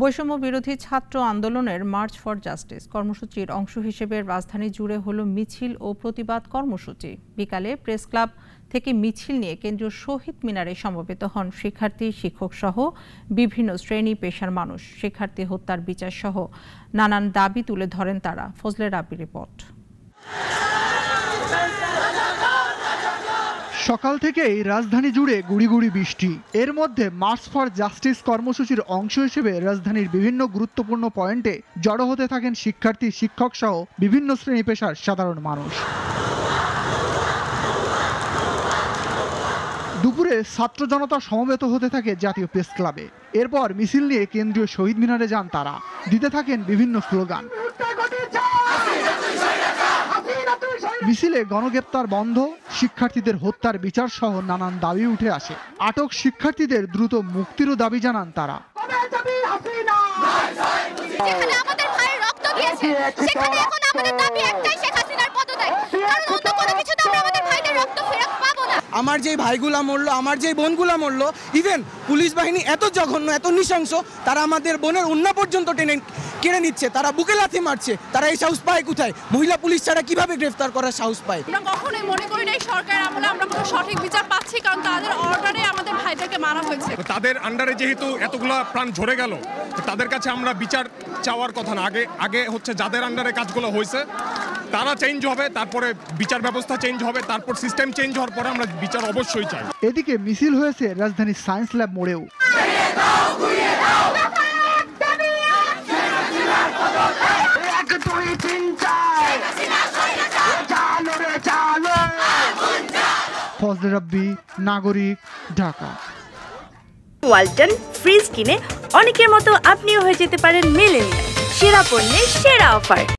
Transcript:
বৈষম্য বিরোধী ছাত্র আন্দোলনের মার্চ ফর জাস্টিস কর্মসূচির অংশ হিসেবে রাজধানী জুড়ে হলো মিছিল ও প্রতিবাদ কর্মসূচি বিকালে প্রেস ক্লাব থেকে মিছিল নিয়ে কেন্দ্রীয় শহীদ মিনারে সমবেত হন শিক্ষার্থী শিক্ষক সহ বিভিন্ন শ্রেণী পেশার মানুষ শিক্ষার্থী হত্যার বিচার সহ নানান দাবি তুলে ধরেন তারা ফজলে রাবি রিপোর্ট সকাল থেকেই রাজধানী জুড়ে গুড়িগুড়ি বৃষ্টি এর মধ্যে মার্চ ফর জাস্টিস কর্মসূচির অংশ হিসেবে রাজধানীর বিভিন্ন গুরুত্বপূর্ণ পয়েন্টে জড়ো হতে থাকেন শিক্ষার্থী শিক্ষক সহ বিভিন্ন শ্রেণী পেশার সাধারণ মানুষ দুপুরে ছাত্র জনতা সমবেত হতে থাকে জাতীয় প্রেস ক্লাবে এরপর মিছিল নিয়ে কেন্দ্রীয় শহীদ মিনারে যান তারা দিতে থাকেন বিভিন্ন স্লোগান মিছিলে গণগ্রেপ্তার বন্ধ শিক্ষার্থীদের হত্যার বিচার সহ নানান দাবি উঠে আসে আটক শিক্ষার্থীদের দ্রুত মুক্তিরও দাবি জানান তারা রক্ত আমার যেই ভাইগুলা মরলো আমার যেই বোনগুলা মরলো ইভেন পুলিশ বাহিনী এত জঘন্য এত নৃশংস তারা আমাদের বোনের উন্না পর্যন্ত টেনে কেড়ে নিচ্ছে তারা বুকে লাথি মারছে তারা এই সাহস পায় কোথায় মহিলা পুলিশ ছাড়া কিভাবে গ্রেফতার করার সাহস পায় আমরা কখনোই মনে করি না সরকার আমলে আমরা কোনো সঠিক বিচার পাচ্ছি কারণ তাদের অর্ডারে আমাদের ভাইটাকে মারা হয়েছে তাদের আন্ডারে যেহেতু এতগুলো প্রাণ ঝরে গেল তাদের কাছে আমরা বিচার চাওয়ার কথা না আগে আগে হচ্ছে যাদের আন্ডারে কাজগুলো হয়েছে তারা চেঞ্জ হবে তারপরে বিচার ব্যবস্থা চেঞ্জ হবে তারপর সিস্টেম চেঞ্জ হওয়ার পরে আমরা বিচার অবশ্যই চাই এদিকে মিছিল হয়েছে রাজধানীর সায়েন্স ল্যাব মোড়েও ফজলে নাগরিক ঢাকা ওয়ালটন ফ্রিজ কিনে অনেকের মতো আপনিও হয়ে যেতে পারেন মেলেনিয়া সেরা পণ্যের সেরা অফার